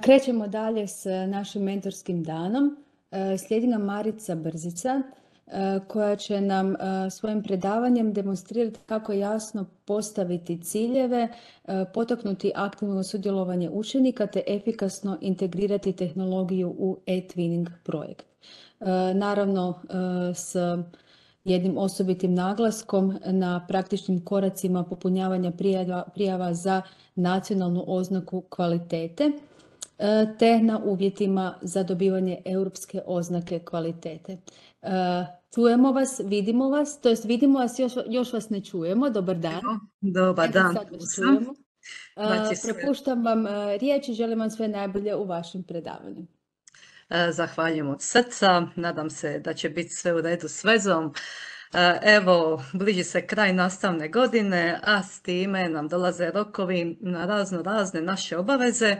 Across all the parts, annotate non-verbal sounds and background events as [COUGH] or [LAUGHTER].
Krećemo dalje s eh, našim mentorskim danom. Eh, slijedi nam Marica Brzica eh, koja će nam svojim predavanjem demonstrirati kako jasno postaviti ciljeve, potaknuti aktivno sudjelovanje učenika te efikasno integrirati tehnologiju u e-twinning projekt. Naravno s jednim osobitim naglaskom na praktičnim koracima popunjavanja prijava za nacionalnu oznaku kvalitete E, te na uvjetima za dobivanje europske oznake kvalitete. E, čujemo vas, vidimo vas, to jest vidimo vas, još, još vas ne čujemo. Dobar dan. Dobar dan. E, prepuštam vam riječ i želim vam sve najbolje u vašim predavanju. Zahvaljujem od srca, nadam se da će biti sve u redu s vezom. Evo, bliži se kraj nastavne godine, a s time nam dolaze rokovi na razno razne naše obaveze,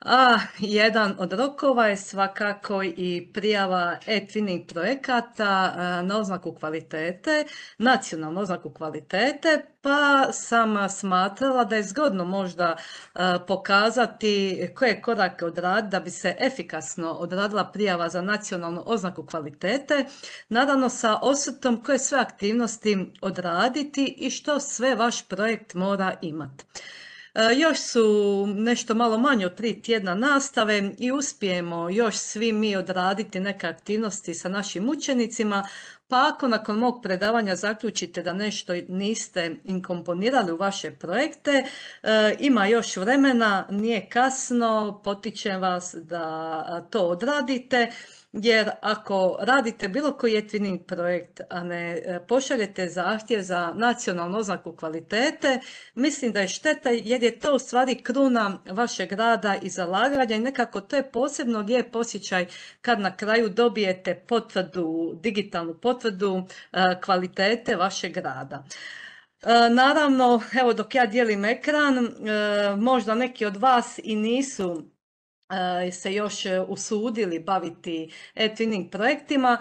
a jedan od rokova je svakako i prijava e projekata na oznaku kvalitete, nacionalnu oznaku kvalitete, pa sam smatrala da je zgodno možda e, pokazati koje korake odraditi da bi se efikasno odradila prijava za nacionalnu oznaku kvalitete, naravno sa osvrtom koje sve aktivnosti odraditi i što sve vaš projekt mora imati. E, još su nešto malo manje od tri tjedna nastave i uspijemo još svi mi odraditi neke aktivnosti sa našim učenicima, pa ako nakon mog predavanja zaključite da nešto niste inkomponirali u vaše projekte, e, ima još vremena, nije kasno, potičem vas da to odradite jer ako radite bilo koji projekt, a ne e, pošaljete zahtjev za nacionalnu oznaku kvalitete, mislim da je šteta jer je to u stvari kruna vašeg rada i zalaganja i nekako to je posebno lijep osjećaj kad na kraju dobijete potvrdu, digitalnu potvrdu e, kvalitete vašeg rada. E, naravno, evo dok ja dijelim ekran, možda neki od vas i nisu E, se još e, usudili baviti e projektima,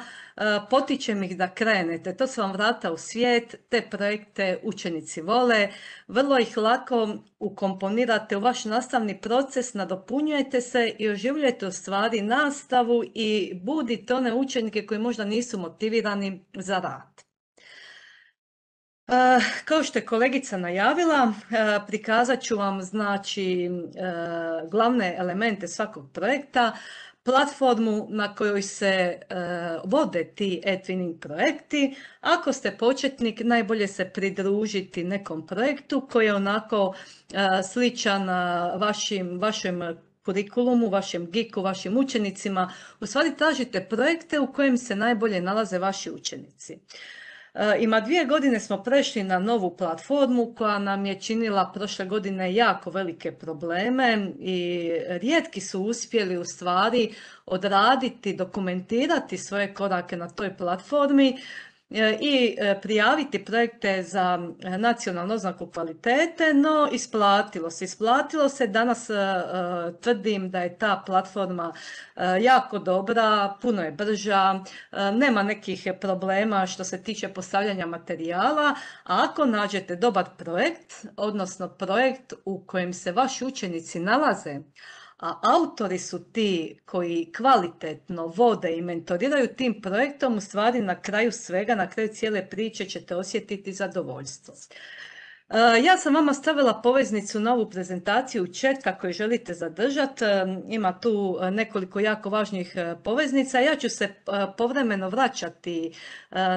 potičem ih da krenete. To su vam vrata u svijet, te projekte učenici vole, vrlo ih lako ukomponirate u vaš nastavni proces, nadopunjujete se i oživljujete u stvari nastavu i budite one učenike koji možda nisu motivirani za rad. Eh, kao što je kolegica najavila, eh, prikazat ću vam znači eh, glavne elemente svakog projekta, platformu na kojoj se vode ti e projekti. Ako ste početnik, najbolje se pridružiti nekom projektu koji je onako sličan vašim, vašem kurikulumu, vašem giku, vašim učenicima. U stvari tražite projekte u kojim se najbolje nalaze vaši učenici. E, ima dvije godine smo prešli na novu platformu koja nam je činila prošle godine jako velike probleme i rijetki su uspjeli u stvari odraditi, dokumentirati svoje korake na toj platformi E, i e, prijaviti projekte za e, nacionalnu oznaku kvalitete, no isplatilo se. Isplatilo se, danas tvrdim da je ta platforma jako dobra, puno je brža, nema nekih problema što se tiče postavljanja materijala, a ako nađete dobar projekt, odnosno projekt u kojem se vaši učenici nalaze, a autori su ti koji kvalitetno vode i mentoriraju tim projektom, u stvari na kraju svega, na kraju cijele priče ćete osjetiti zadovoljstvo. E, ja sam vama stavila poveznicu na ovu prezentaciju u chat kako je želite zadržati. E, ima tu e, nekoliko jako važnih poveznica. Ja ću se povremeno vraćati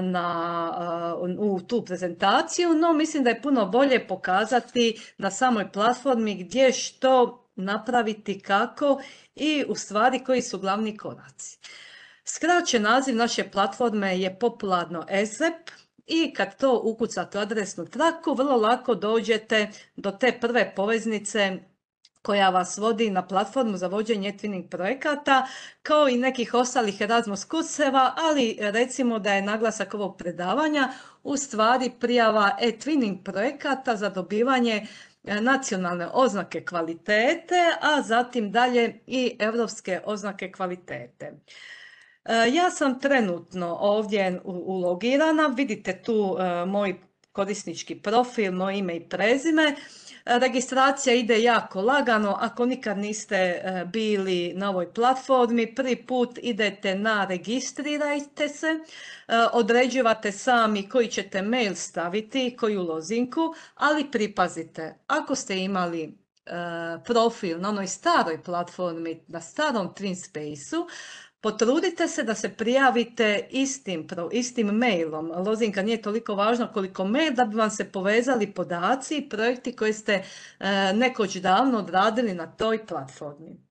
na, u tu prezentaciju, no mislim da je puno bolje pokazati na samoj platformi gdje što napraviti kako i u stvari koji su glavni koraci. Skraćen naziv naše platforme je popularno ESEP i kad to ukucate u adresnu traku, vrlo lako dođete do te prve poveznice koja vas vodi na platformu za vođenje twinning projekata, kao i nekih ostalih Erasmus kurseva, ali recimo da je naglasak ovog predavanja u stvari prijava e-twinning projekata za dobivanje E, nacionalne oznake kvalitete, a zatim dalje i europske oznake kvalitete. E, ja sam trenutno ovdje ulogirana, vidite tu e, moj korisnički profil, moje ime i prezime. E, registracija ide jako lagano. Ako nikad niste e, bili na ovoj platformi, prvi put idete na registrirajte se, e, određivate sami koji ćete mail staviti, koju lozinku, ali pripazite, ako ste imali profil na onoj staroj platformi, na starom TwinSpace-u, Potrudite se da se prijavite istim, istim mailom. Lozinka nije toliko važna koliko mail da bi vam se povezali podaci i projekti koje ste eh, nekoć davno odradili na toj platformi.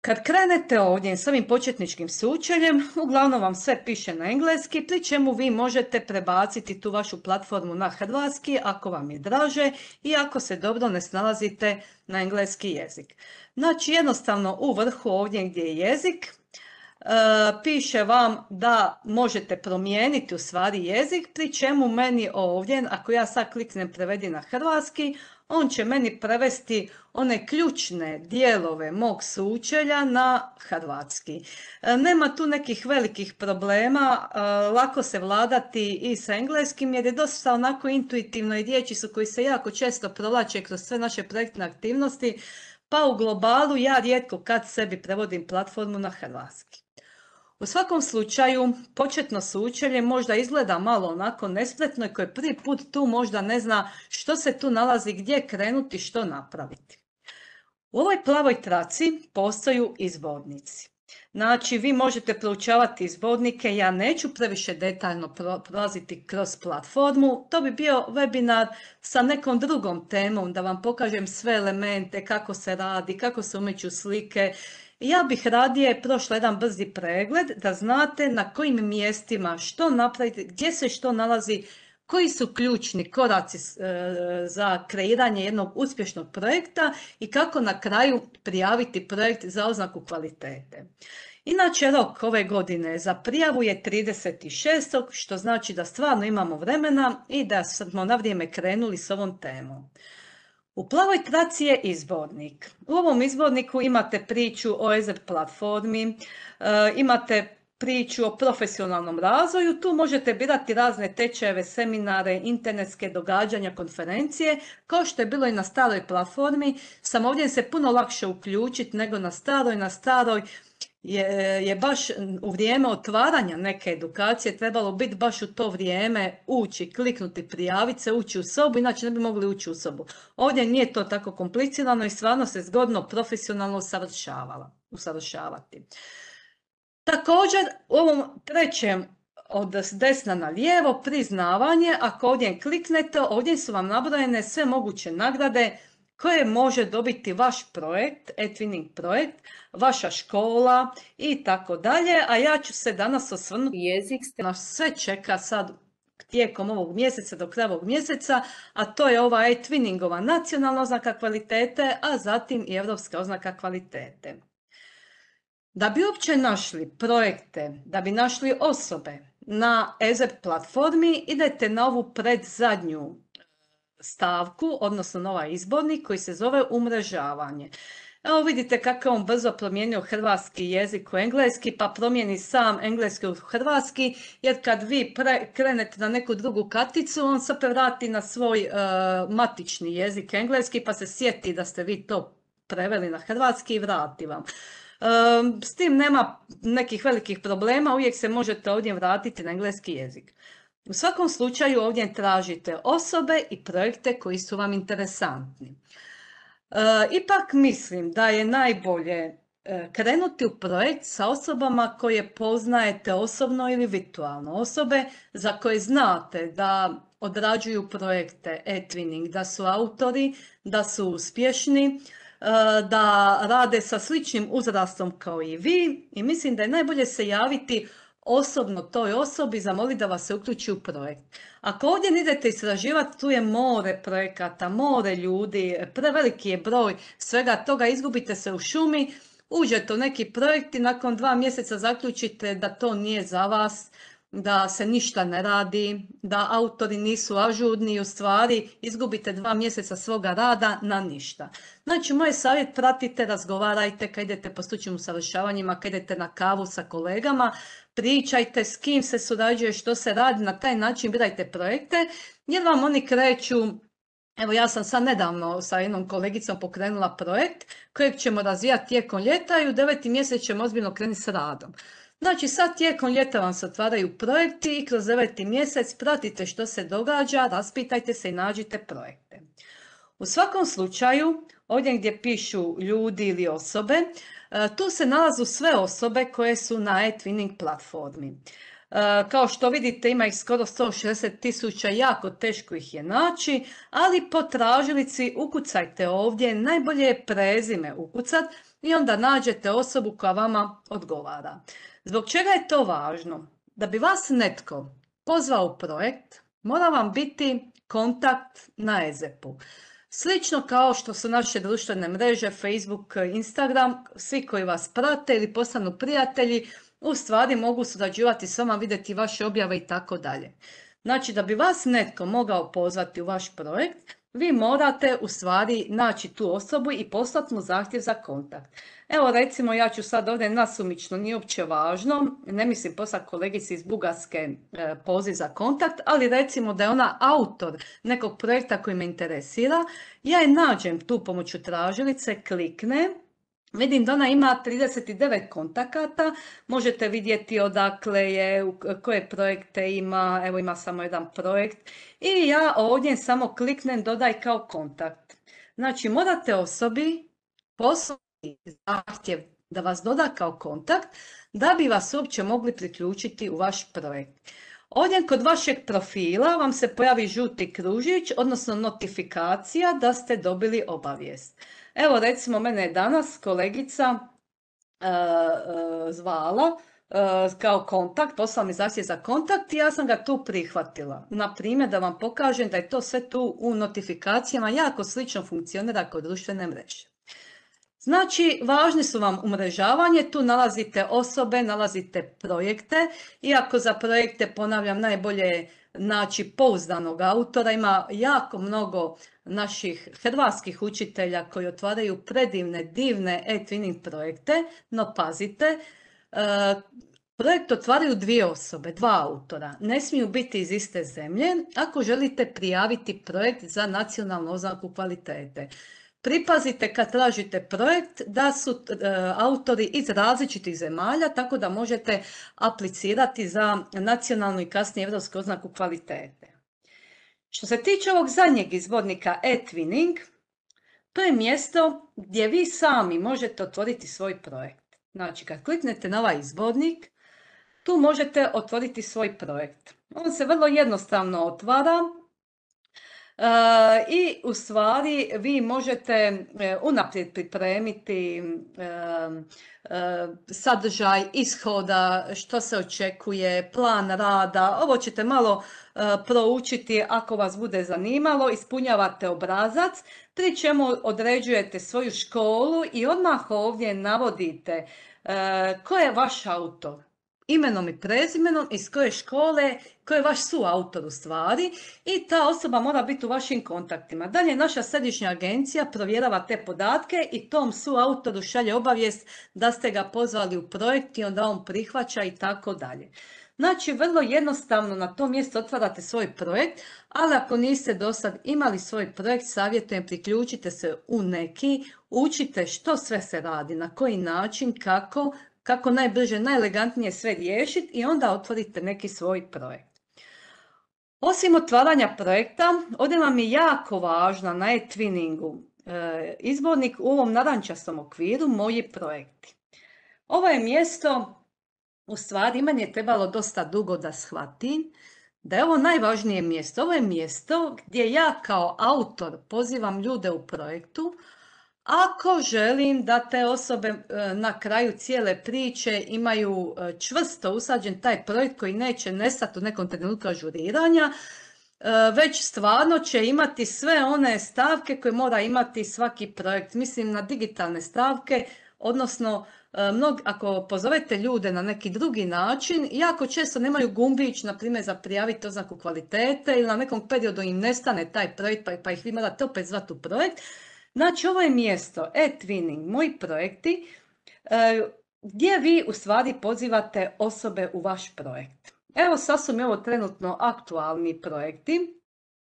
Kad krenete ovdje s ovim početničkim sučeljem, uglavnom vam sve piše na engleski, pri čemu vi možete prebaciti tu vašu platformu na hrvatski ako vam je draže i ako se dobro ne snalazite na engleski jezik. Znači jednostavno u vrhu ovdje gdje je jezik, e, piše vam da možete promijeniti u stvari jezik, pri čemu meni ovdje, ako ja sad kliknem prevedi na hrvatski, on će meni prevesti one ključne dijelove mog sučelja na hrvatski. E, nema tu nekih velikih problema, e, lako se vladati i sa engleskim jer je dosta onako intuitivno i riječi su koji se jako često provlače kroz sve naše projektne aktivnosti, pa u globalu ja rijetko kad sebi prevodim platformu na hrvatski. U svakom slučaju, početno sučelje možda izgleda malo onako nespretno i koji prvi put tu možda ne zna što se tu nalazi, gdje krenuti, što napraviti. U ovoj plavoj traci postaju izvodnici. Znači, vi možete proučavati izvodnike, ja neću previše detaljno prolaziti kroz platformu, to bi bio webinar sa nekom drugom temom, da vam pokažem sve elemente, kako se radi, kako se umeću slike ja bih radije prošla jedan brzi pregled da znate na kojim mjestima što napraviti, gdje se što nalazi, koji su ključni koraci e, za kreiranje jednog uspješnog projekta i kako na kraju prijaviti projekt za oznaku kvalitete. Inače, rok ove godine za prijavu je 36. što znači da stvarno imamo vremena i da smo na vrijeme krenuli s ovom temom. U plavoj traci je izbornik. U ovom izborniku imate priču o EZR platformi, e, imate priču o profesionalnom razvoju. Tu možete birati razne tečajeve, seminare, internetske događanja, konferencije. Kao što je bilo i na staroj platformi, sam ovdje se puno lakše uključiti nego na staroj. Na staroj je, je baš u vrijeme otvaranja neke edukacije trebalo biti baš u to vrijeme ući, kliknuti, prijaviti se, ući u sobu, inače ne bi mogli ući u sobu. Ovdje nije to tako komplicirano i stvarno se zgodno profesionalno usavršavala, usavršavati. Također u ovom trećem od desna na lijevo priznavanje, ako ovdje kliknete, ovdje su vam nabrojene sve moguće nagrade koje može dobiti vaš projekt, Etwinning projekt, vaša škola i tako dalje. A ja ću se danas osvrnuti jezik. Nas sve čeka sad tijekom ovog mjeseca do kraja ovog mjeseca, a to je ova e nacionalna oznaka kvalitete, a zatim i evropska oznaka kvalitete. Da bi uopće našli projekte, da bi našli osobe na EZEP platformi, idete na ovu predzadnju stavku, odnosno nova izbornik koji se zove umrežavanje. Evo vidite kako je on brzo promijenio hrvatski jezik u engleski, pa promijeni sam engleski u hrvatski, jer kad vi krenete na neku drugu karticu, on se prevrati na svoj e, matični jezik engleski, pa se sjeti da ste vi to preveli na hrvatski i vrati vam. E, s tim nema nekih velikih problema, uvijek se možete ovdje vratiti na engleski jezik. U svakom slučaju ovdje tražite osobe i projekte koji su vam interesantni. E, ipak mislim da je najbolje e, krenuti u projekt sa osobama koje poznajete osobno ili virtualno. Osobe za koje znate da odrađuju projekte e-twinning, da su autori, da su uspješni, e, da rade sa sličnim uzrastom kao i vi i mislim da je najbolje se javiti osobno toj osobi zamoli da vas se uključi u projekt. Ako ovdje ne idete istraživati, tu je more projekata, more ljudi, preveliki je broj svega toga, izgubite se u šumi, uđete u neki projekt i nakon dva mjeseca zaključite da to nije za vas, da se ništa ne radi, da autori nisu ažurni i u stvari izgubite dva mjeseca svoga rada na ništa. Znači, moj savjet pratite, razgovarajte kad idete po stručnim usavršavanjima, kad idete na kavu sa kolegama, pričajte s kim se surađuje, što se radi, na taj način birajte projekte, jer vam oni kreću Evo ja sam sad nedavno sa jednom kolegicom pokrenula projekt kojeg ćemo razvijati tijekom ljeta i u deveti mjesec ćemo ozbiljno krenuti s radom. Znači sad tijekom ljeta vam se otvaraju projekti i kroz deveti mjesec pratite što se događa, raspitajte se i nađite projekte. U svakom slučaju, ovdje gdje pišu ljudi ili osobe, e, tu se nalazu sve osobe koje su na e-twinning platformi. E, kao što vidite ima ih skoro 160 tisuća, jako teško ih je naći, ali po tražilici ukucajte ovdje, najbolje je prezime ukucat i onda nađete osobu koja vama odgovara. Zbog čega je to važno? Da bi vas netko pozvao u projekt, mora vam biti kontakt na EZEP-u. Slično kao što su naše društvene mreže, Facebook, Instagram, svi koji vas prate ili postanu prijatelji, u stvari mogu surađivati s vama, vidjeti vaše objave i tako dalje. Znači, da bi vas netko mogao pozvati u vaš projekt, vi morate u stvari naći tu osobu i poslati mu zahtjev za kontakt. Evo recimo ja ću sad ovdje nasumično, nije uopće važno, ne mislim poslati kolegici iz Bugarske e, poziv za kontakt, ali recimo da je ona autor nekog projekta koji me interesira, ja je nađem tu pomoću tražilice, kliknem Vidim da ona ima 39 kontakata, možete vidjeti odakle je, koje projekte ima, evo ima samo jedan projekt i ja ovdje samo kliknem dodaj kao kontakt. Znači morate osobi poslati zahtjev da vas doda kao kontakt da bi vas uopće mogli priključiti u vaš projekt. Ovdje kod vašeg profila vam se pojavi žuti kružić, odnosno notifikacija da ste dobili obavijest. Evo recimo mene je danas kolegica e, e, zvala e, kao kontakt, poslala mi zahtjev za kontakt i ja sam ga tu prihvatila. Na primjer da vam pokažem da je to sve tu u notifikacijama jako slično funkcionira kod društvene mreže. Znači, važni su vam umrežavanje, tu nalazite osobe, nalazite projekte, iako za projekte, ponavljam, najbolje je Znači, pouzdanog autora. Ima jako mnogo naših hrvatskih učitelja koji otvaraju predivne, divne e-twinning projekte, no pazite, e, Projekt otvaraju dvije osobe, dva autora. Ne smiju biti iz iste zemlje ako želite prijaviti projekt za nacionalnu oznaku kvalitete. Pripazite kad tražite projekt da su e, autori iz različitih zemalja, tako da možete aplicirati za nacionalnu i kasnije evropsku oznaku kvalitete. Što se tiče ovog zadnjeg izbornika eTwinning, to je mjesto gdje vi sami možete otvoriti svoj projekt. Znači, kad kliknete na ovaj izbornik, tu možete otvoriti svoj projekt. On se vrlo jednostavno otvara, i u stvari vi možete e, unaprijed pripremiti e, e, sadržaj ishoda, što se očekuje, plan rada. Ovo ćete malo proučiti ako vas bude zanimalo. Ispunjavate obrazac, pri čemu određujete svoju školu i odmah ovdje navodite ko je vaš autor imenom i prezimenom, iz koje škole to je vaš suautor u stvari i ta osoba mora biti u vašim kontaktima. Dalje, naša središnja agencija provjerava te podatke i tom suautoru šalje obavijest da ste ga pozvali u projekt i onda on prihvaća i tako dalje. Znači, vrlo jednostavno na to mjesto otvarate svoj projekt, ali ako niste do imali svoj projekt, savjetujem priključite se u neki, učite što sve se radi, na koji način, kako, kako najbrže, najelegantnije sve riješiti i onda otvorite neki svoj projekt. Osim otvaranja projekta, ovdje vam je jako važna na e-twinningu e, izbornik u ovom narančastom okviru Moji projekti. Ovo je mjesto, u stvari, meni je trebalo dosta dugo da shvatim, da je ovo najvažnije mjesto. Ovo je mjesto gdje ja kao autor pozivam ljude u projektu, ako želim da te osobe e, na kraju cijele priče imaju e, čvrsto usađen taj projekt koji neće nestati u nekom trenutku ažuriranja, e, već stvarno će imati sve one stavke koje mora imati svaki projekt. Mislim na digitalne stavke, odnosno mnog, ako pozovete ljude na neki drugi način, jako često nemaju gumbić, na primjer, za prijaviti oznaku kvalitete ili na nekom periodu im nestane taj projekt pa, pa ih vi morate opet zvati u projekt. Znači, ovo je mjesto e-twinning, moji projekti, e, gdje vi u stvari pozivate osobe u vaš projekt. Evo, sad su ovo trenutno aktualni projekti.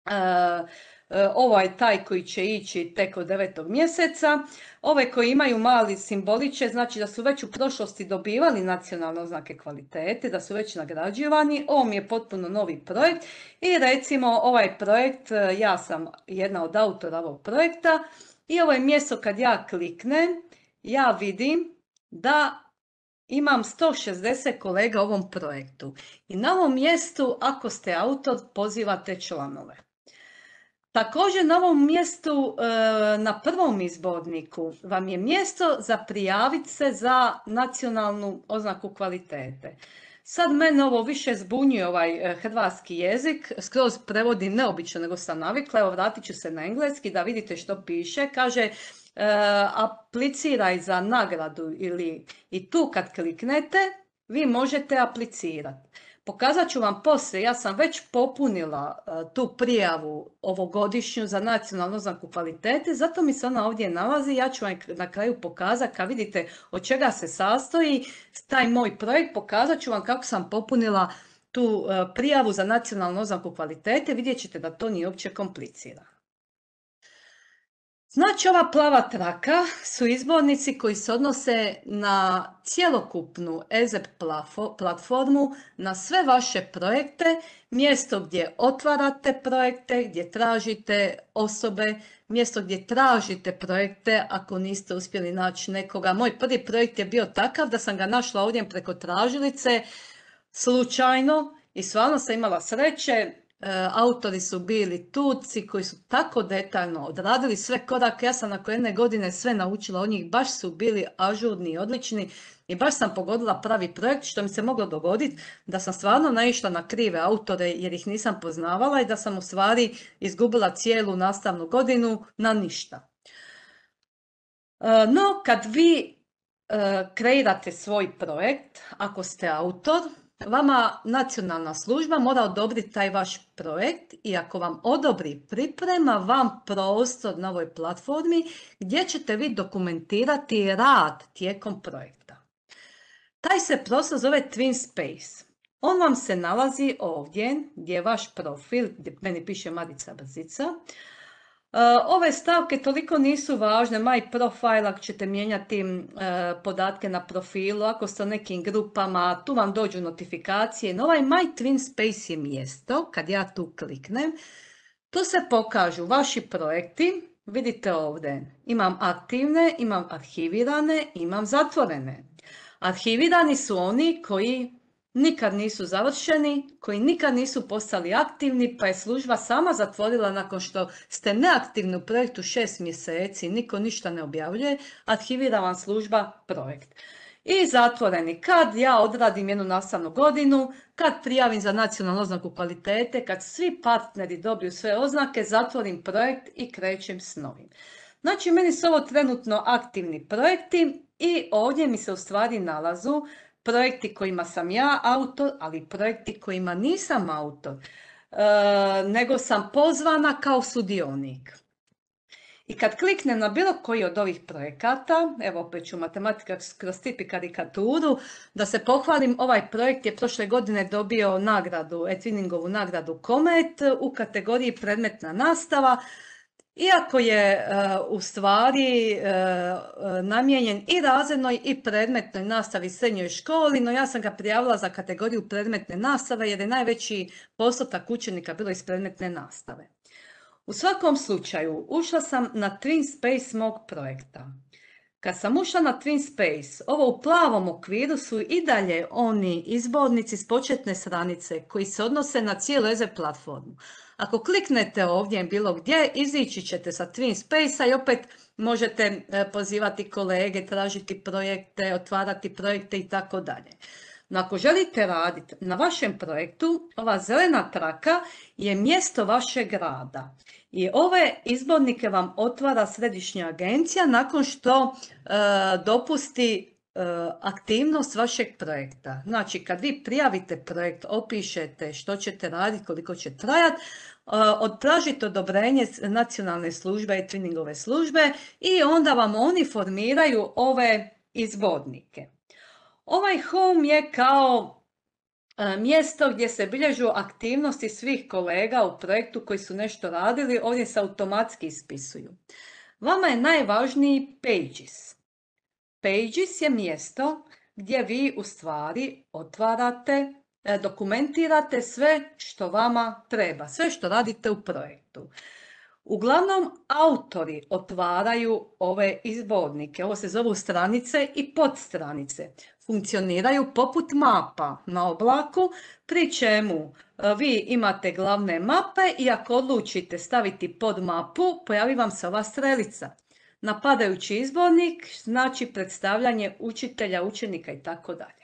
E, E, ovaj taj koji će ići tek od devetog mjeseca. Ove ovaj koji imaju mali simboliće, znači da su već u prošlosti dobivali nacionalne oznake kvalitete, da su već nagrađivani. Ovo mi je potpuno novi projekt i recimo ovaj projekt, e, ja sam jedna od autora ovog projekta i ovo je mjesto kad ja kliknem, ja vidim da imam 160 kolega u ovom projektu. I na ovom mjestu, ako ste autor, pozivate članove. Također na ovom mjestu, e, na prvom izborniku, vam je mjesto za prijavit se za nacionalnu oznaku kvalitete. Sad mene ovo više zbunjuje ovaj e, hrvatski jezik, skroz prevodi neobično nego sam navikla, evo vratit ću se na engleski da vidite što piše, kaže e, apliciraj za nagradu ili i tu kad kliknete vi možete aplicirati. Pokazat ću vam poslije, ja sam već popunila e, tu prijavu ovogodišnju za nacionalnu oznaku kvalitete, zato mi se ona ovdje nalazi, ja ću vam na kraju pokazati, kad vidite od čega se sastoji taj moj projekt, pokazat ću vam kako sam popunila tu e, prijavu za nacionalnu oznaku kvalitete, vidjet ćete da to nije uopće komplicirano. Znači, ova plava traka su izbornici koji se odnose na cjelokupnu EZEP platformu, na sve vaše projekte, mjesto gdje otvarate projekte, gdje tražite osobe, mjesto gdje tražite projekte ako niste uspjeli naći nekoga. Moj prvi projekt je bio takav da sam ga našla ovdje preko tražilice, slučajno i stvarno sam imala sreće, E, autori su bili tuci koji su tako detaljno odradili sve korake. Ja sam nakon jedne godine sve naučila o njih, baš su bili ažurni i odlični i baš sam pogodila pravi projekt što mi se moglo dogoditi da sam stvarno naišla na krive autore jer ih nisam poznavala i da sam u stvari izgubila cijelu nastavnu godinu na ništa. E, no, kad vi e, kreirate svoj projekt, ako ste autor, Vama nacionalna služba mora odobriti taj vaš projekt i ako vam odobri priprema vam prostor na ovoj platformi gdje ćete vi dokumentirati rad tijekom projekta. Taj se prostor zove Twin Space. On vam se nalazi ovdje gdje je vaš profil, gdje meni piše Marica Brzica, E, ove stavke toliko nisu važne, my profile ako ćete mijenjati e, podatke na profilu, ako ste u nekim grupama, tu vam dođu notifikacije. No ovaj my twin space je mjesto, kad ja tu kliknem, tu se pokažu vaši projekti, vidite ovdje, imam aktivne, imam arhivirane, imam zatvorene. Arhivirani su oni koji nikad nisu završeni, koji nikad nisu postali aktivni, pa je služba sama zatvorila nakon što ste neaktivni u projektu šest mjeseci, niko ništa ne objavljuje, arhivira vam služba projekt. I zatvoreni, kad ja odradim jednu nastavnu godinu, kad prijavim za nacionalnu oznaku kvalitete, kad svi partneri dobiju sve oznake, zatvorim projekt i krećem s novim. Znači, meni su ovo trenutno aktivni projekti i ovdje mi se u stvari nalazu projekti kojima sam ja autor, ali projekti kojima nisam autor, e, nego sam pozvana kao sudionik. I kad kliknem na bilo koji od ovih projekata, evo opet ću matematika kroz tip i karikaturu, da se pohvalim, ovaj projekt je prošle godine dobio nagradu, Etwinningovu nagradu Komet u kategoriji predmetna nastava, iako je e, u stvari e, namijenjen i razrednoj i predmetnoj nastavi srednjoj školi, no ja sam ga prijavila za kategoriju predmetne nastave jer je najveći postotak učenika bilo iz predmetne nastave. U svakom slučaju ušla sam na Twin Space mog projekta. Kad sam ušla na Twin Space, ovo u plavom okviru su i dalje oni izbornici s početne stranice koji se odnose na cijelu EZE platformu. Ako kliknete ovdje bilo gdje, izići ćete sa Twin Space-a i opet možete e, pozivati kolege, tražiti projekte, otvarati projekte i tako dalje. No ako želite raditi na vašem projektu, ova zelena traka je mjesto vašeg rada. I ove izbornike vam otvara središnja agencija nakon što e, dopusti E, aktivnost vašeg projekta. Znači, kad vi prijavite projekt, opišete što ćete raditi, koliko će trajati, e, odpražite odobrenje nacionalne službe i treningove službe i onda vam oni formiraju ove izvodnike. Ovaj home je kao e, mjesto gdje se bilježu aktivnosti svih kolega u projektu koji su nešto radili, ovdje se automatski ispisuju. Vama je najvažniji Pages. Pages je mjesto gdje vi u stvari otvarate, e, dokumentirate sve što vama treba, sve što radite u projektu. Uglavnom, autori otvaraju ove izbornike. Ovo se zovu stranice i podstranice. Funkcioniraju poput mapa na oblaku, pri čemu e, vi imate glavne mape i ako odlučite staviti pod mapu, pojavi vam se ova strelica napadajući izbornik, znači predstavljanje učitelja, učenika i tako dalje.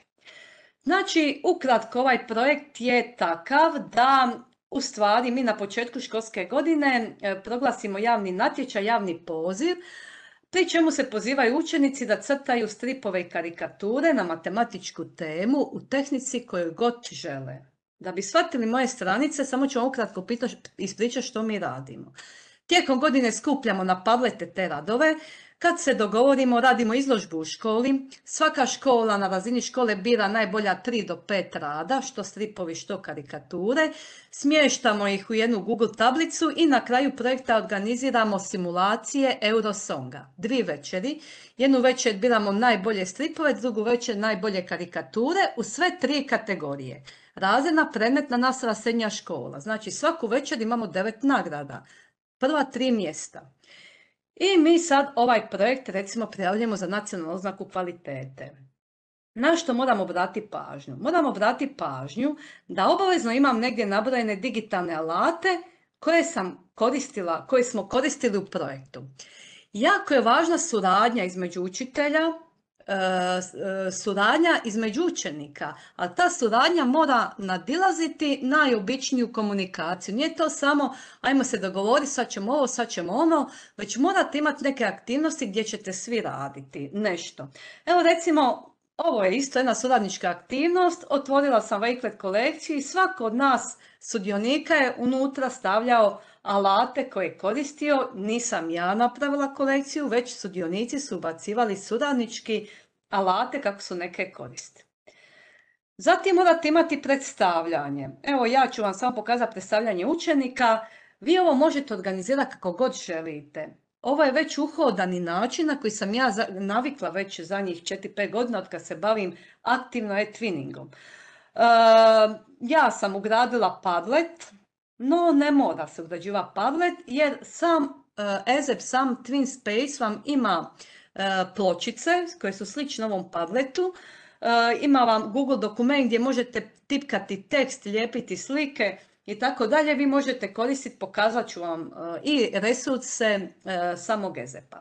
Znači, ukratko ovaj projekt je takav da u stvari mi na početku školske godine e, proglasimo javni natječaj, javni poziv, pri čemu se pozivaju učenici da crtaju stripove i karikature na matematičku temu u tehnici koju god žele. Da bi shvatili moje stranice, samo ću ukratko ispričati što mi radimo. Tijekom godine skupljamo na pavlete te radove. Kad se dogovorimo, radimo izložbu u školi. Svaka škola na razini škole bira najbolja 3 do 5 rada, što stripovi, što karikature. Smještamo ih u jednu Google tablicu i na kraju projekta organiziramo simulacije Eurosonga. Dvi večeri. Jednu večer biramo najbolje stripove, drugu večer najbolje karikature u sve tri kategorije. Razredna predmetna nastava srednja škola. Znači svaku večer imamo devet nagrada prva tri mjesta. I mi sad ovaj projekt recimo prijavljujemo za nacionalnu oznaku kvalitete. Na što moramo obratiti pažnju? Moramo obratiti pažnju da obavezno imam negdje nabrojene digitalne alate koje sam koristila, koje smo koristili u projektu. Jako je važna suradnja između učitelja, E, e, suradnja između učenika, a ta suradnja mora nadilaziti najobičniju komunikaciju. Nije to samo ajmo se dogovori, sad ćemo ovo, sad ćemo ono, već morate imati neke aktivnosti gdje ćete svi raditi nešto. Evo recimo, ovo je isto jedna suradnička aktivnost, otvorila sam Wakelet kolekciju i svako od nas sudionika je unutra stavljao alate koje je koristio nisam ja napravila kolekciju, već sudionici su ubacivali suradnički alate kako su neke koriste. Zatim morate imati predstavljanje. Evo ja ću vam samo pokazati predstavljanje učenika. Vi ovo možete organizirati kako god želite. Ovo je već uhodani način na koji sam ja navikla već zadnjih 4-5 godina od kad se bavim aktivno e-twinningom. Ehm, ja sam ugradila Padlet, no, ne mora se ugrađiva Padlet jer sam e, EZEP, sam TwinSpace vam ima e, pločice koje su slične ovom Padletu. E, ima vam Google dokument gdje možete tipkati tekst, lijepiti slike i tako dalje. Vi možete koristiti, pokazat ću vam i resurse samog ezep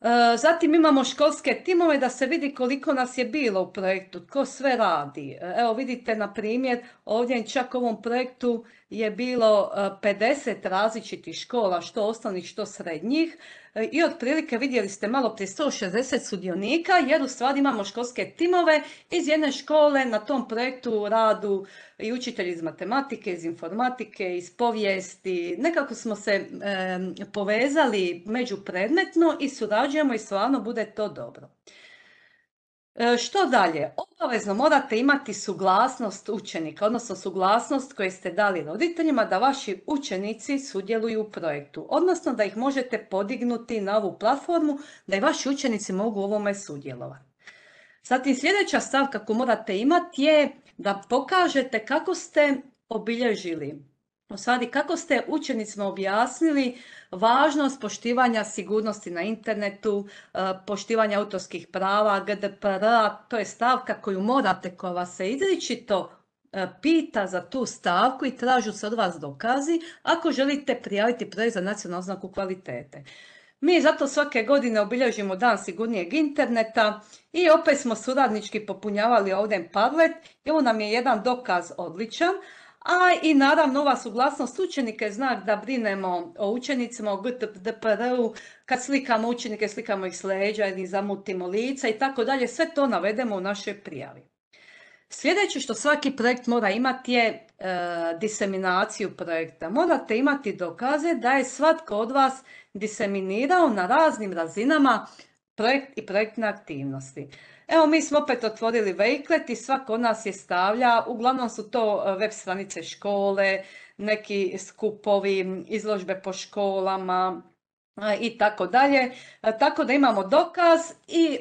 E, zatim imamo školske timove da se vidi koliko nas je bilo u projektu, tko sve radi. E, evo vidite na primjer ovdje čak u ovom projektu je bilo 50 e, različitih škola, što osnovnih, što srednjih e, i otprilike vidjeli ste malo prije 160 sudionika jer u stvari imamo školske timove iz jedne škole na tom projektu radu i učitelji iz matematike, iz informatike, iz povijesti. Nekako smo se e, povezali međupredmetno i surađujemo i stvarno bude to dobro. E, što dalje? Obavezno morate imati suglasnost učenika, odnosno suglasnost koju ste dali roditeljima da vaši učenici sudjeluju u projektu, odnosno da ih možete podignuti na ovu platformu da i vaši učenici mogu u ovome sudjelovati. Zatim sljedeća stavka koju morate imati je da pokažete kako ste obilježili, u stvari kako ste učenicima objasnili važnost poštivanja sigurnosti na internetu, e, poštivanja autorskih prava, gdpr to je stavka koju morate koja vas se izričito e, pita za tu stavku i tražu se od vas dokazi ako želite prijaviti projekt za nacionalnu znaku kvalitete. Mi zato svake godine obilježimo dan sigurnijeg interneta i opet smo suradnički popunjavali ovdje parlet. Evo nam je jedan dokaz odličan, a i naravno ova suglasnost učenika je znak da brinemo o učenicima, o GTPR-u, kad slikamo učenike, slikamo ih s leđa ili zamutimo lica i tako dalje. Sve to navedemo u našoj prijavi. Sljedeće što svaki projekt mora imati je e, diseminaciju projekta. Morate imati dokaze da je svatko od vas diseminirao na raznim razinama projekt i projektne aktivnosti. Evo, mi smo opet otvorili Wakelet i svako od nas je stavlja, uglavnom su to e, web stranice škole, neki skupovi, izložbe po školama e, i tako dalje. E, tako da imamo dokaz i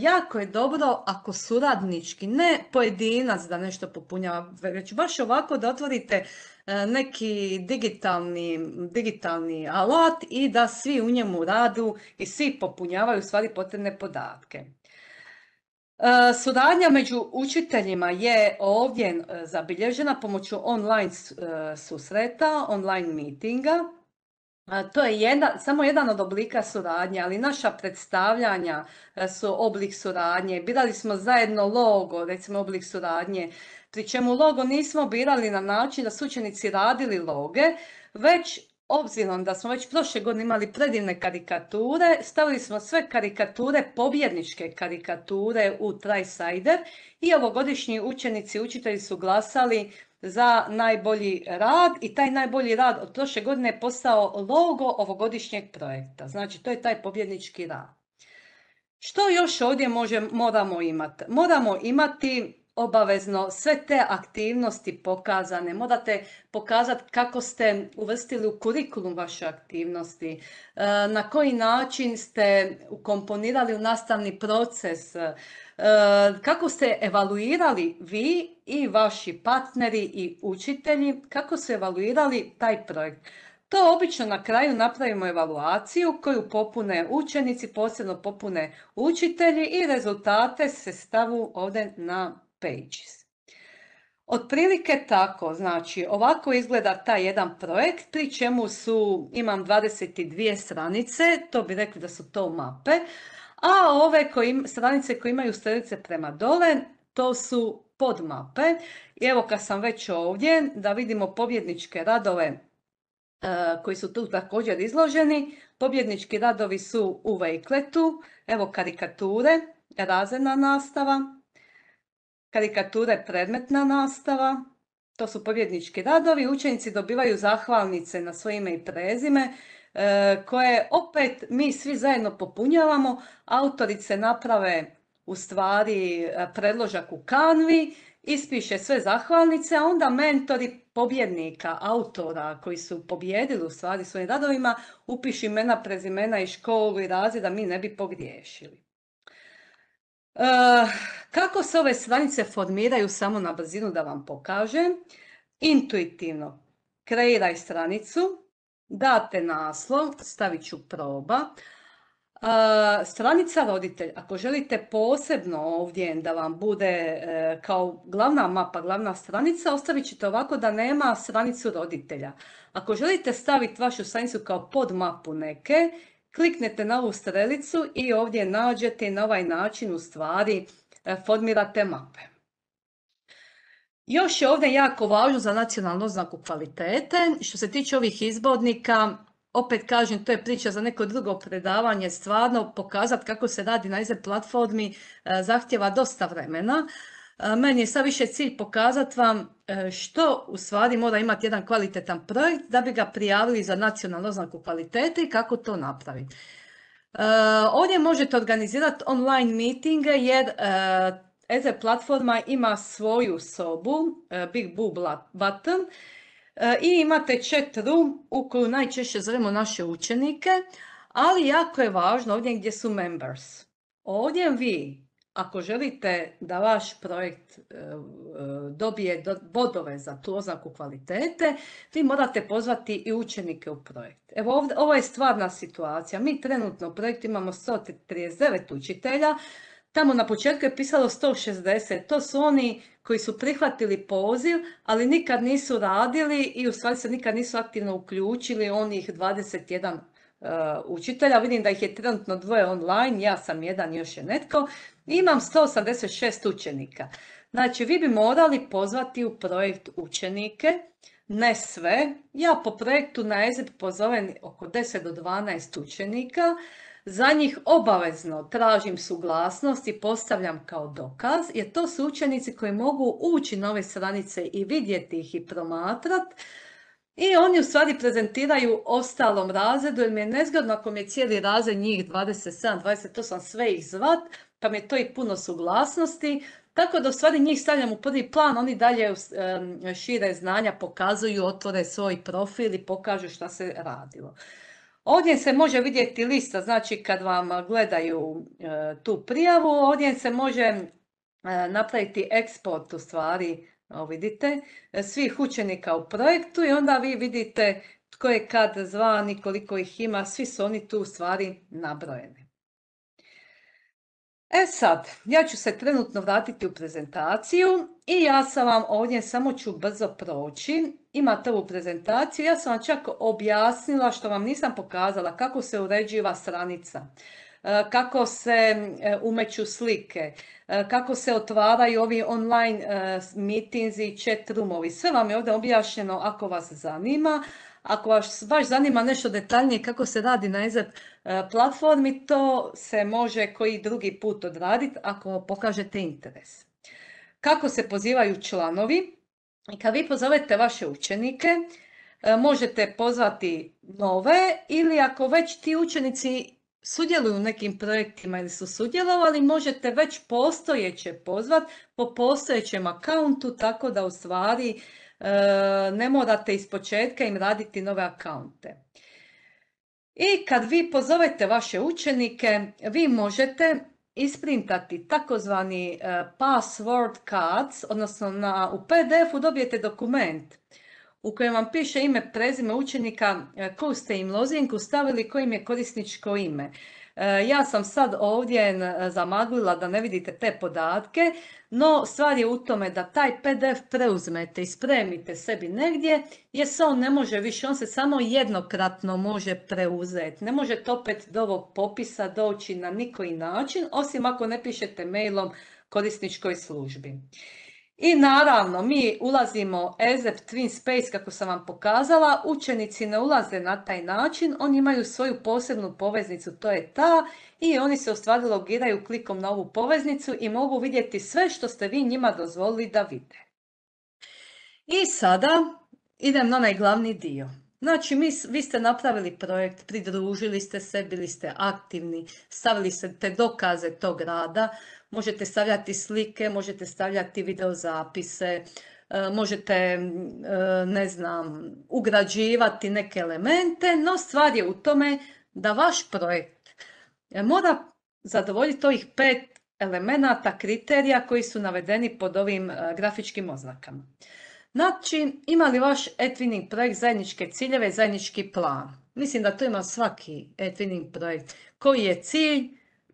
jako je dobro ako suradnički, ne pojedinac da nešto popunjava, već baš ovako da otvorite neki digitalni, digitalni alat i da svi u njemu radu i svi popunjavaju stvari potrebne podatke. E, suradnja među učiteljima je ovdje e, zabilježena pomoću online e, susreta, online meetinga. To je jedna, samo jedan od oblika suradnje, ali naša predstavljanja su oblik suradnje. Birali smo zajedno logo, recimo oblik suradnje, pri čemu logo nismo birali na način da su učenici radili loge, već obzirom da smo već prošle godine imali predivne karikature, stavili smo sve karikature, pobjedničke karikature u Trisider i ovogodišnji učenici i učitelji su glasali za najbolji rad i taj najbolji rad od prošle godine je postao logo ovogodišnjeg projekta. Znači, to je taj pobjednički rad. Što još ovdje moramo imati? Moramo imati obavezno sve te aktivnosti pokazane. Morate pokazati kako ste uvrstili u kurikulum vaše aktivnosti, e, na koji način ste ukomponirali u nastavni proces, e, kako ste evaluirali vi i vaši partneri i učitelji, kako ste evaluirali taj projekt. To obično na kraju napravimo evaluaciju koju popune učenici, posebno popune učitelji i rezultate se stavu ovdje na Pages. Otprilike tako, znači ovako izgleda taj jedan projekt pri čemu su, imam 22 stranice, to bi rekli da su to mape, a ove stranice koje imaju strelice prema dole, to su podmape. I evo kad sam već ovdje, da vidimo pobjedničke radove e, koji su tu također izloženi. Pobjednički radovi su u Vejkletu, evo karikature, razredna nastava, Karikature, predmetna nastava, to su pobjednički radovi, učenici dobivaju zahvalnice na svoje ime i prezime, e, koje opet mi svi zajedno popunjavamo, autorice naprave u stvari e, predložak u kanvi, ispiše sve zahvalnice, a onda mentori pobjednika, autora koji su pobjedili u stvari svojim radovima, upiši imena, prezimena i školu i da mi ne bi pogriješili. Eh, kako se ove stranice formiraju samo na brzinu da vam pokažem? Intuitivno. Kreiraj stranicu, date naslov, stavit ću proba. Eh, stranica roditelj, ako želite posebno ovdje da vam bude eh, kao glavna mapa, glavna stranica, ostavit ćete ovako da nema stranicu roditelja. Ako želite staviti vašu stranicu kao podmapu neke, Kliknete na ovu strelicu i ovdje nađete na ovaj način u stvari e, formirate mape. Još je ovdje jako važno za nacionalnu oznaku kvalitete. Što se tiče ovih izbornika, opet kažem, to je priča za neko drugo predavanje, stvarno pokazati kako se radi na izred platformi e, zahtjeva dosta vremena, meni je sad više cilj pokazati vam e, što u stvari mora imati jedan kvalitetan projekt da bi ga prijavili za nacionalnu oznaku kvalitete i kako to napraviti. E, ovdje možete organizirati online meetinge jer EZ platforma ima svoju sobu, e, Big Button, i imate chat room u koju najčešće zovemo naše učenike, ali jako je važno ovdje gdje su members. Ovdje vi ako želite da vaš projekt e, e, dobije bodove za tu oznaku kvalitete, vi morate pozvati i učenike u projekt. Evo ovdje, ovo je stvarna situacija. Mi trenutno u projektu imamo 139 učitelja, Tamo na početku je pisalo 160, to su oni koji su prihvatili poziv, ali nikad nisu radili i u stvari se nikad nisu aktivno uključili onih 21 Uh, učitelja, vidim da ih je trenutno dvoje online, ja sam jedan, još je netko, imam 186 učenika. Znači, vi bi morali pozvati u projekt učenike, ne sve. Ja po projektu na EZIP pozovem oko 10 do 12 učenika. Za njih obavezno tražim suglasnost i postavljam kao dokaz, jer to su učenici koji mogu ući na ove stranice i vidjeti ih i promatrati i oni u stvari prezentiraju ostalom razredu, jer mi je nezgodno ako mi je cijeli razred njih 27, 28, sve ih zvat, pa mi je to i puno suglasnosti. Tako da u stvari njih stavljam u prvi plan, oni dalje šire znanja pokazuju, otvore svoj profil i pokažu šta se radilo. Ovdje se može vidjeti lista, znači kad vam gledaju e, tu prijavu, ovdje se može e, napraviti eksport u stvari evo vidite, svih učenika u projektu i onda vi vidite tko je kad zvan i koliko ih ima, svi su oni tu u stvari nabrojeni. E sad, ja ću se trenutno vratiti u prezentaciju i ja sam vam ovdje, samo ću brzo proći, imate ovu prezentaciju, ja sam vam čak objasnila što vam nisam pokazala kako se uređiva stranica. Eh, kako se eh, umeću slike, eh, kako se otvaraju ovi online meetings i chat roomovi. Sve vam je ovdje objašnjeno ako vas zanima. Ako vas baš zanima nešto detaljnije kako se radi na platformi, to se može koji drugi put odraditi ako pokažete interes. Kako se pozivaju članovi? Kad vi pozovete vaše učenike, možete pozvati nove ili ako već ti učenici sudjeluju u nekim projektima ili su sudjelovali, možete već postojeće pozvati po postojećem akauntu, tako da u stvari e, ne morate iz početka im raditi nove akaunte. I kad vi pozovete vaše učenike, vi možete isprintati takozvani e, password cards, odnosno na, u PDF-u dobijete dokument u kojem vam piše ime, prezime učenika, e, koju ste im lozinku stavili, kojim je korisničko ime. E, ja sam sad ovdje zamaglila da ne vidite te podatke, no stvar je u tome da taj PDF preuzmete i spremite sebi negdje, jer se on ne može više, on se samo jednokratno može preuzeti. Ne možete opet do ovog popisa doći na nikoj način, osim ako ne pišete mailom korisničkoj službi. I naravno, mi ulazimo EZEP Twin Space, kako sam vam pokazala, učenici ne ulaze na taj način, oni imaju svoju posebnu poveznicu, to je ta, i oni se u stvari logiraju klikom na ovu poveznicu i mogu vidjeti sve što ste vi njima dozvolili da vide. I sada idem na onaj glavni dio. Znači, mi, vi ste napravili projekt, pridružili ste se, bili ste aktivni, stavili ste dokaze tog rada, možete stavljati slike, možete stavljati videozapise, e, možete, e, ne znam, ugrađivati neke elemente, no stvar je u tome da vaš projekt e, mora zadovoljiti ovih pet elemenata, kriterija koji su navedeni pod ovim grafičkim oznakama. Znači, ima li vaš Etwinning projekt zajedničke ciljeve i zajednički plan? Mislim da to ima svaki Etwinning projekt. Koji je cilj,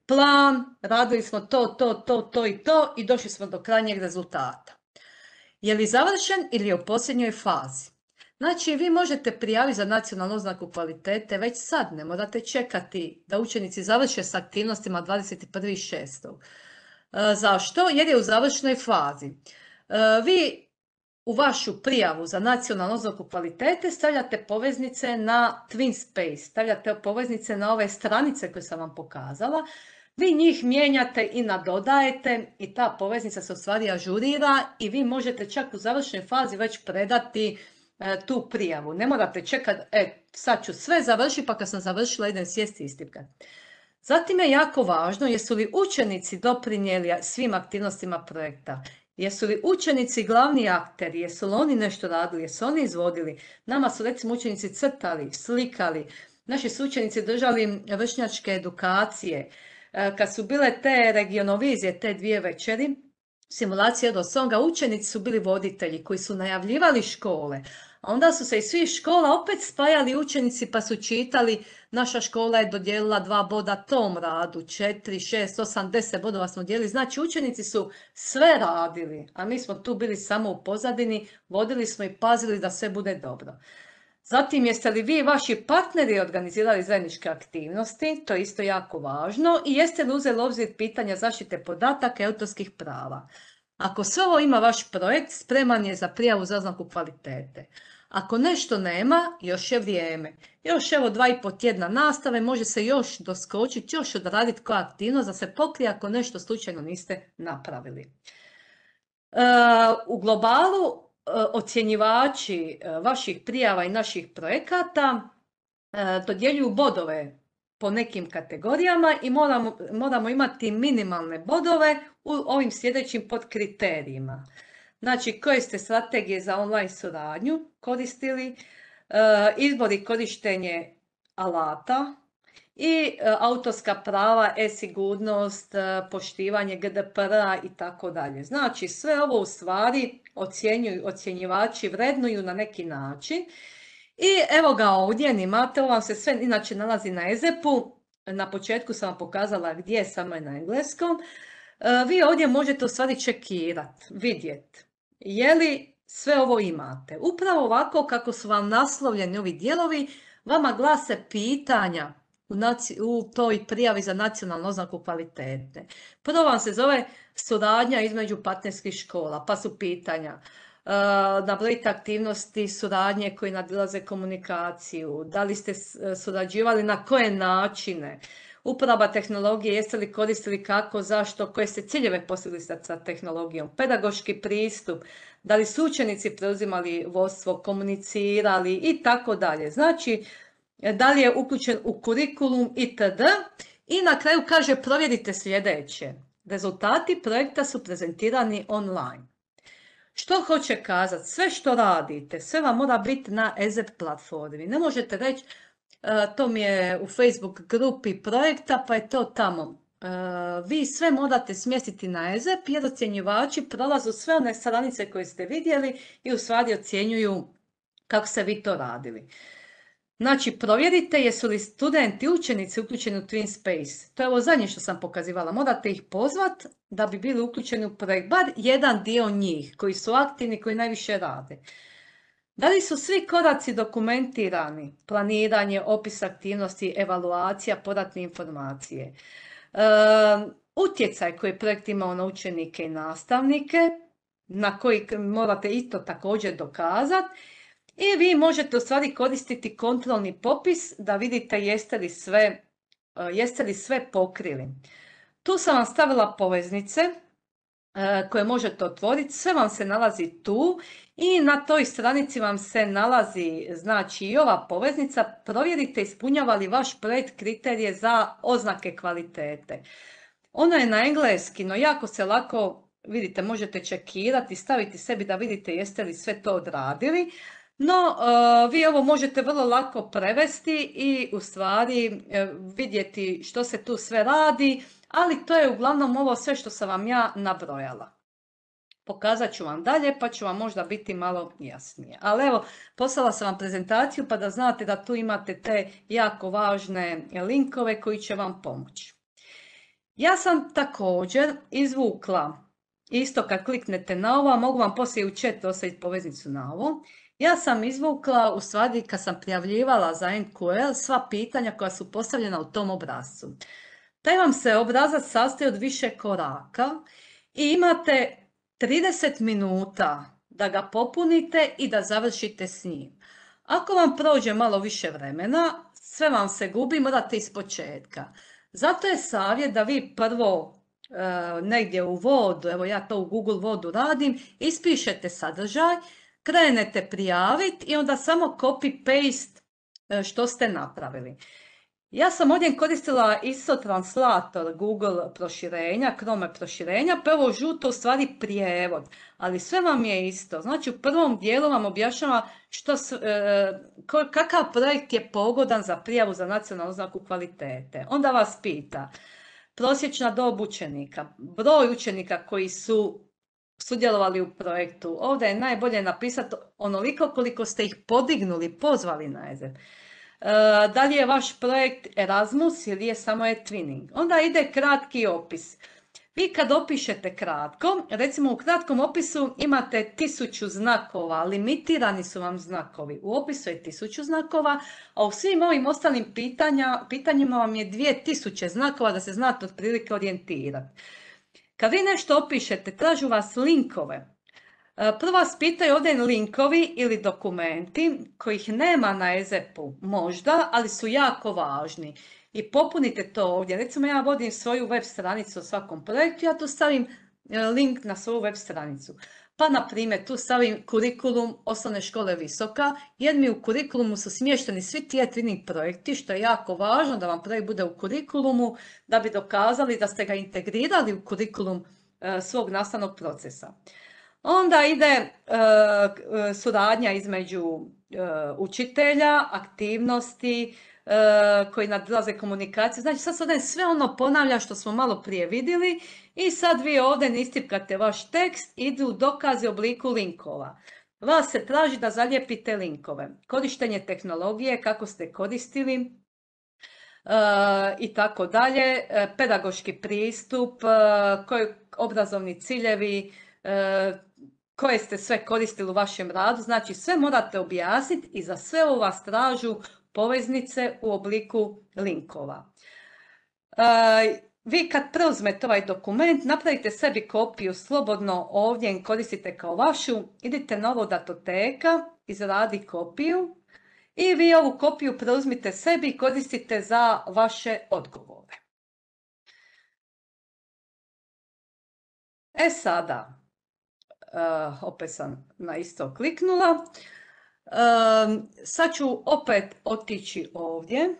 plan, radili smo to, to, to, to i to i došli smo do krajnjeg rezultata. Je li završen ili je u posljednjoj fazi? Znači, vi možete prijaviti za nacionalnu oznaku kvalitete već sad, ne morate čekati da učenici završe s aktivnostima 21.6. E, zašto? Jer je u završnoj fazi. E, vi u vašu prijavu za nacionalnu oznaku kvalitete stavljate poveznice na Space, stavljate poveznice na ove stranice koje sam vam pokazala. Vi njih mijenjate i nadodajete i ta poveznica se u stvari ažurira i vi možete čak u završnoj fazi već predati e, tu prijavu. Ne morate čekati, e, sad ću sve završiti pa kad sam završila idem sjesti istipka. Zatim je jako važno jesu li učenici doprinijeli svim aktivnostima projekta. Jesu li učenici glavni akteri? Jesu li oni nešto radili? Jesu oni izvodili? Nama su recimo učenici crtali, slikali. Naši su učenici držali vršnjačke edukacije. E, kad su bile te regionovizije, te dvije večeri, simulacije do songa, učenici su bili voditelji koji su najavljivali škole. A onda su se iz svih škola opet spajali učenici pa su čitali Naša škola je dodijelila dva boda tom radu, četiri, šest, osam, deset bodova smo dijelili. Znači učenici su sve radili, a mi smo tu bili samo u pozadini, vodili smo i pazili da sve bude dobro. Zatim jeste li vi i vaši partneri organizirali zajedničke aktivnosti, to je isto jako važno, i jeste li uzeli obzir pitanja zaštite podataka i autorskih prava. Ako sve ovo ima vaš projekt, spreman je za prijavu za oznaku kvalitete. Ako nešto nema, još je vrijeme. Još evo dva i po tjedna nastave, može se još doskočiti, još odraditi koja aktivnost da se pokrije ako nešto slučajno niste napravili. E, u globalu e, ocjenjivači e, vaših prijava i naših projekata dodjeljuju bodove po nekim kategorijama i moramo, moramo imati minimalne bodove u ovim sljedećim podkriterijima. Znači, koje ste strategije za online suradnju koristili, e, izbori korištenje alata i e, autorska prava, e-sigurnost, e, poštivanje GDPR-a i tako dalje. Znači, sve ovo u stvari ocjenjuju, ocjenjivači vrednuju na neki način. I evo ga ovdje, imate, ovo vam se sve inače nalazi na EZEP-u. Na početku sam vam pokazala gdje, samo je na engleskom. Vi ovdje možete u stvari čekirati, vidjeti je li sve ovo imate. Upravo ovako kako su vam naslovljeni ovi dijelovi, vama glase pitanja u, toj prijavi za nacionalnu oznaku kvalitete. Prvo vam se zove suradnja između partnerskih škola, pa su pitanja e, nabrojite aktivnosti suradnje koji nadilaze komunikaciju, da li ste surađivali, na koje načine, uporaba tehnologije, jeste li koristili kako, zašto, koje ste ciljeve postigli sa tehnologijom, pedagoški pristup, da li su učenici preuzimali vodstvo, komunicirali i tako dalje. Znači, da li je uključen u kurikulum itd. I na kraju kaže provjerite sljedeće. Rezultati projekta su prezentirani online. Što hoće kazati? Sve što radite, sve vam mora biti na EZ platformi. Ne možete reći, E, to mi je u Facebook grupi projekta, pa je to tamo. E, vi sve morate smjestiti na EZEP jer ocjenjivači prolazu sve one stranice koje ste vidjeli i u stvari ocjenjuju kako ste vi to radili. Znači, provjerite jesu li studenti i učenici uključeni u Twin Space. To je ovo zadnje što sam pokazivala. Morate ih pozvat da bi bili uključeni u projekt. Bar jedan dio njih koji su aktivni, koji najviše rade. Da li su svi koraci dokumentirani? Planiranje, opis aktivnosti, evaluacija, podatne informacije. utjecaj koji projekt ima na učenike i nastavnike, na koji morate isto također dokazati. I vi možete u stvari koristiti kontrolni popis da vidite jeste li sve, jeste li sve pokrili. Tu sam vam stavila poveznice E, koje možete otvoriti, sve vam se nalazi tu i na toj stranici vam se nalazi znači i ova poveznica. Provjerite ispunjava li vaš projekt kriterije za oznake kvalitete. Ona je na engleski, no jako se lako, vidite, možete čekirati, staviti sebi da vidite jeste li sve to odradili. No, e, vi ovo možete vrlo lako prevesti i u stvari e, vidjeti što se tu sve radi, ali to je uglavnom ovo sve što sam vam ja nabrojala. Pokazat ću vam dalje pa ću vam možda biti malo jasnije. Ali evo, poslala sam vam prezentaciju pa da znate da tu imate te jako važne linkove koji će vam pomoći. Ja sam također izvukla, isto kad kliknete na ovo, mogu vam poslije u chat ostaviti poveznicu na ovo, ja sam izvukla, u stvari kad sam prijavljivala za NQL, sva pitanja koja su postavljena u tom obrazcu. Taj vam se obrazac sastoji od više koraka i imate 30 minuta da ga popunite i da završite s njim. Ako vam prođe malo više vremena, sve vam se gubi, morate iz početka. Zato je savjet da vi prvo e, negdje u vodu, evo ja to u Google vodu radim, ispišete sadržaj, krenete prijaviti i onda samo copy-paste e, što ste napravili. Ja sam ovdje koristila ISO translator Google proširenja, Chrome proširenja, prvo pa žuto u stvari prijevod, ali sve vam je isto. Znači u prvom dijelu vam objašnjava što, e, kakav projekt je pogodan za prijavu za nacionalnu znaku kvalitete. Onda vas pita prosječna dob učenika, broj učenika koji su sudjelovali u projektu. Ovdje je najbolje napisati onoliko koliko ste ih podignuli, pozvali na e E, da li je vaš projekt Erasmus ili je samo e-twinning. Onda ide kratki opis. Vi kad opišete kratko, recimo u kratkom opisu imate tisuću znakova, limitirani su vam znakovi. U opisu je tisuću znakova, a u svim ovim ostalim pitanjima vam je dvije tisuće znakova da se znate otprilike orijentirati. Kad vi nešto opišete, tražu vas linkove. E, prvo vas pitaju ovdje linkovi ili dokumenti kojih nema na EZEP-u, možda, ali su jako važni. I popunite to ovdje. Recimo ja vodim svoju web stranicu o svakom projektu, ja tu stavim e, link na svoju web stranicu. Pa, na primjer, tu stavim kurikulum osnovne škole visoka, jer mi u kurikulumu su smješteni svi ti e training projekti, što je jako važno da vam projekt bude u kurikulumu, da bi dokazali da ste ga integrirali u kurikulum svog nastavnog procesa. Onda ide e, suradnja između e, učitelja, aktivnosti e, koji nadlaze komunikaciju. Znači sad se sve ono ponavlja što smo malo prije vidjeli i sad vi ovdje istipkate vaš tekst, idu dokaze u obliku linkova. Vas se traži da zalijepite linkove. Korištenje tehnologije, kako ste koristili i tako dalje, pedagoški pristup, obrazovni ciljevi, koje ste sve koristili u vašem radu. Znači sve morate objasniti i za sve ovo vas tražu poveznice u obliku linkova. E, vi kad preuzmete ovaj dokument, napravite sebi kopiju slobodno ovdje koristite kao vašu, idite na ovo datoteka, izradi kopiju i vi ovu kopiju preuzmite sebi i koristite za vaše odgovore. E sada, Eh, opet sam na isto kliknula. Sad ću opet otići ovdje.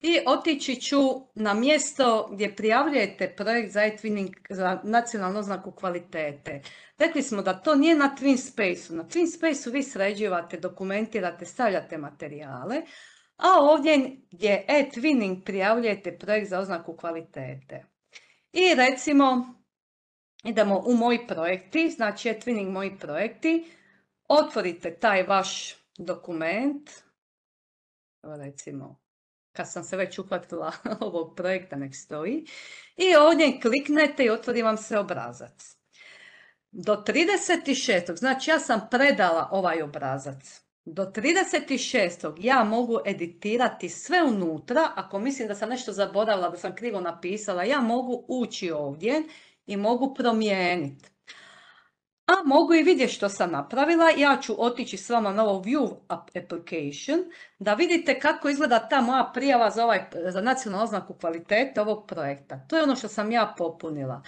I otići ću na mjesto gdje prijavljujete projekt za e-twinning za nacionalnu oznaku kvalitete. Rekli smo da to nije na TwinSpace-u. Na TwinSpace-u vi sređivate, dokumentirate, stavljate materijale, a ovdje gdje e-twinning prijavljujete projekt za oznaku kvalitete. I recimo idemo u moji projekti, znači je Twinning moji projekti, otvorite taj vaš dokument, Evo recimo kad sam se već uhvatila [LAUGHS] ovog projekta nek stoji, i ovdje kliknete i otvori vam se obrazac. Do 36. znači ja sam predala ovaj obrazac. Do 36. ja mogu editirati sve unutra, ako mislim da sam nešto zaboravila, da sam krivo napisala, ja mogu ući ovdje i mogu promijeniti. A mogu i vidjeti što sam napravila. Ja ću otići s vama na ovo View Application da vidite kako izgleda ta moja prijava za, ovaj, za nacionalnu oznaku kvalitete ovog projekta. To je ono što sam ja popunila.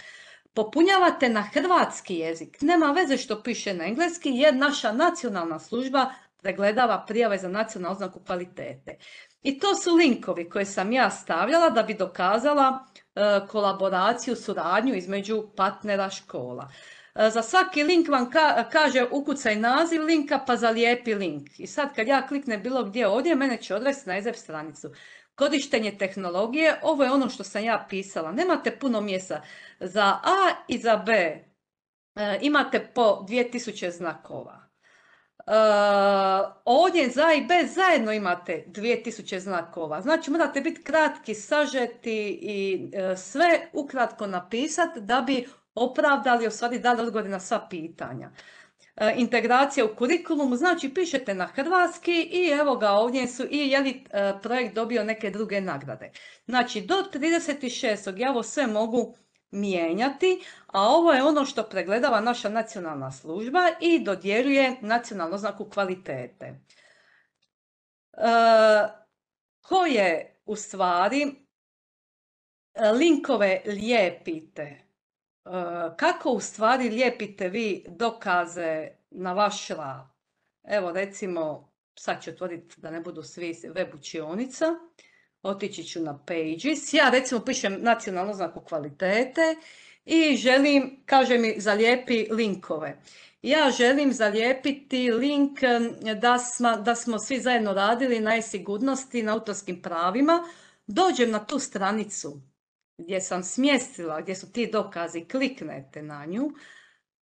Popunjavate na hrvatski jezik. Nema veze što piše na engleski jer naša nacionalna služba pregledava prijave za nacionalnu oznaku kvalitete. I to su linkovi koje sam ja stavljala da bi dokazala e, kolaboraciju, suradnju između partnera škola. E, za svaki link vam kaže ukucaj naziv linka pa zalijepi link. I sad kad ja kliknem bilo gdje ovdje, mene će odvesti na EZEP stranicu. Korištenje tehnologije, ovo je ono što sam ja pisala. Nemate puno mjesta za A i za B. E, imate po 2000 znakova. Eh, ovdje za i bez zajedno imate 2000 znakova. Znači morate biti kratki, sažeti i eh, sve ukratko napisati da bi opravdali, u stvari dali odgovore na sva pitanja. Eh, integracija u kurikulumu, znači pišete na hrvatski i evo ga ovdje su i je li projekt dobio neke druge nagrade. Znači do 36. ja ovo sve mogu mijenjati, a ovo je ono što pregledava naša nacionalna služba i dodjeljuje nacionalno znaku kvalitete. Koje ko je u stvari e, linkove lijepite? E, kako u stvari lijepite vi dokaze na vaš Evo recimo, sad ću otvoriti da ne budu svi web učionica otići ću na Pages. Ja recimo pišem nacionalno znako kvalitete i želim, kaže mi, zalijepi linkove. Ja želim zalijepiti link eh, da smo, da smo svi zajedno radili na sigurnosti na autorskim pravima. Dođem na tu stranicu gdje sam smjestila, gdje su ti dokazi, kliknete na nju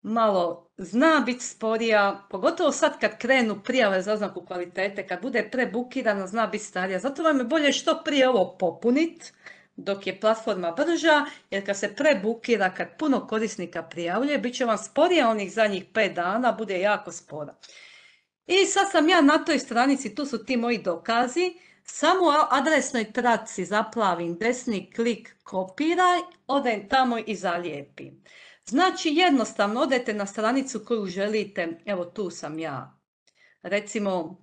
malo zna biti sporija, pogotovo sad kad krenu prijave za oznaku kvalitete, kad bude prebukirana, zna biti starija. Zato vam je bolje što prije ovo popuniti, dok je platforma brža, jer kad se prebukira, kad puno korisnika prijavljuje, bit će vam sporija onih zadnjih 5 dana, bude jako spora. I sad sam ja na toj stranici, tu su ti moji dokazi, samo u adresnoj traci zaplavim desni klik kopiraj, odem tamo i zalijepim. Znači jednostavno odete na stranicu koju želite, evo tu sam ja, recimo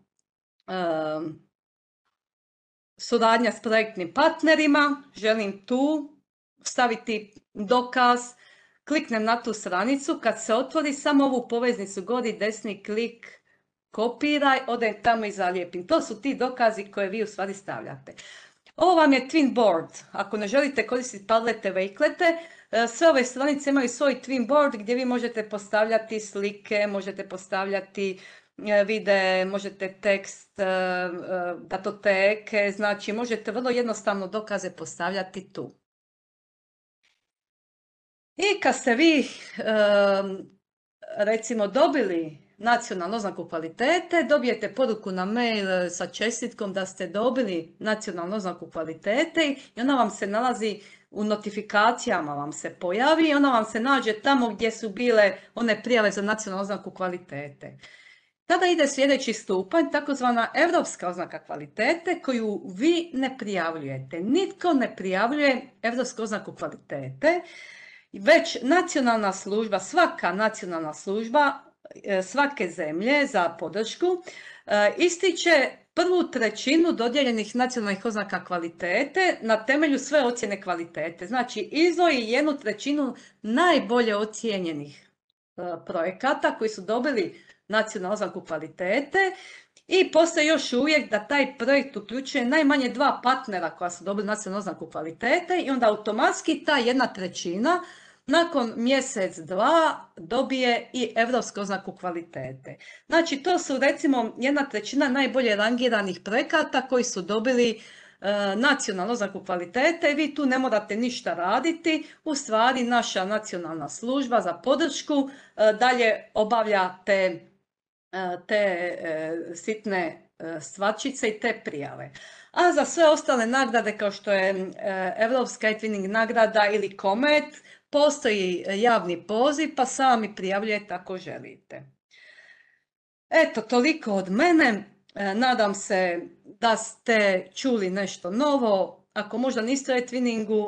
suradnja s projektnim partnerima, želim tu staviti dokaz, kliknem na tu stranicu, kad se otvori samo ovu poveznicu, gori desni klik, kopiraj, odem tamo i zalijepim. To su ti dokazi koje vi u stvari stavljate. Ovo vam je Twin Board. Ako ne želite koristiti padlete, vejklete, E, sve ove stranice imaju svoj twin board gdje vi možete postavljati slike, možete postavljati e, vide, možete tekst, e, datoteke, znači možete vrlo jednostavno dokaze postavljati tu. I kad ste vi recimo dobili nacionalnu oznaku kvalitete, dobijete poruku na mail sa čestitkom da ste dobili nacionalnu oznaku kvalitete i ona vam se nalazi u notifikacijama vam se pojavi i ona vam se nađe tamo gdje su bile one prijave za nacionalnu oznaku kvalitete. Tada ide sljedeći stupanj, takozvana evropska oznaka kvalitete koju vi ne prijavljujete. Nitko ne prijavljuje evropsku oznaku kvalitete, već nacionalna služba, svaka nacionalna služba e, svake zemlje za podršku e, ističe prvu trećinu dodijeljenih nacionalnih oznaka kvalitete na temelju sve ocjene kvalitete. Znači, izvoji jednu trećinu najbolje ocijenjenih e, projekata koji su dobili nacionalnu oznaku kvalitete i postoje još uvijek da taj projekt uključuje najmanje dva partnera koja su dobili nacionalnu oznaku kvalitete i onda automatski ta jedna trećina nakon mjesec, dva dobije i evropsku oznaku kvalitete. Znači to su recimo jedna trećina najbolje rangiranih projekata koji su dobili e, nacionalnu oznaku kvalitete, vi tu ne morate ništa raditi, u stvari naša nacionalna služba za podršku e, dalje obavlja te, e, sitne stvarčice i te prijave. A za sve ostale nagrade kao što je Evropska nagrada ili Komet, Postoji e, javni poziv pa sami prijavljajte ako želite. Eto, toliko od mene. E, nadam se da ste čuli nešto novo. Ako možda niste u e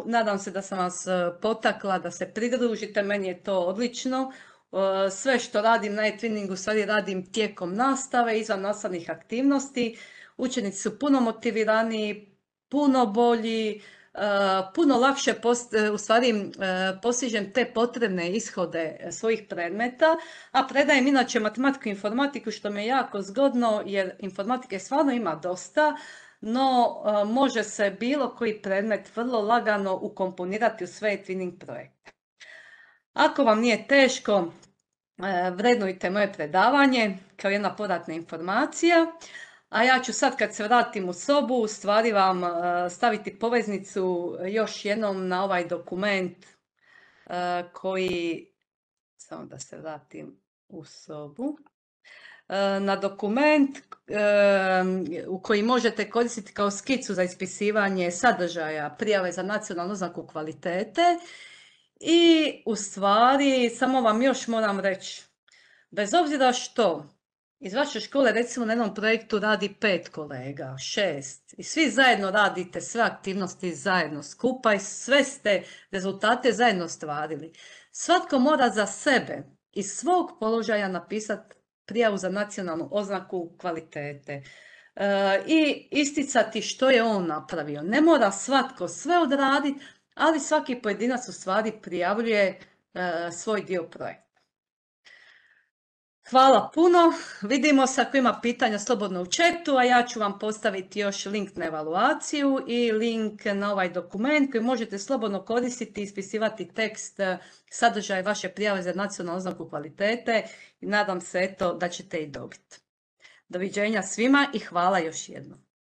nadam se da sam vas e, potakla da se pridružite. Meni je to odlično. Sve što radim na e-twinningu, radim tijekom nastave, izvan nastavnih aktivnosti. Učenici su puno motiviraniji, puno bolji, Eh, puno lakše post, eh, u stvari eh, postižem te potrebne ishode svojih predmeta, a predajem inače matematiku i informatiku što mi je jako zgodno jer informatike stvarno ima dosta, no može se bilo koji predmet vrlo lagano ukomponirati u sve twinning projekte. Ako vam nije teško, vrednujte moje predavanje kao jedna podatna informacija. A ja ću sad kad se vratim u sobu, u stvari vam e, staviti poveznicu još jednom na ovaj dokument e, koji, samo da se vratim u sobu, e, na dokument u koji možete koristiti kao skicu za ispisivanje sadržaja prijave za nacionalnu znaku kvalitete. I u stvari samo vam još moram reći, bez obzira što iz vaše škole recimo na jednom projektu radi pet kolega, šest i svi zajedno radite sve aktivnosti zajedno skupa i sve ste rezultate zajedno stvarili. Svatko mora za sebe iz svog položaja napisati prijavu za nacionalnu oznaku kvalitete e, i isticati što je on napravio. Ne mora svatko sve odraditi, ali svaki pojedinac u stvari prijavljuje e, svoj dio projekta. Hvala puno. Vidimo se ako ima pitanja slobodno u četu, a ja ću vam postaviti još link na evaluaciju i link na ovaj dokument koji možete slobodno koristiti i ispisivati tekst e, sadržaj vaše prijave za nacionalnu oznaku kvalitete i nadam se eto da ćete i dobiti. Doviđenja svima i hvala još jednom.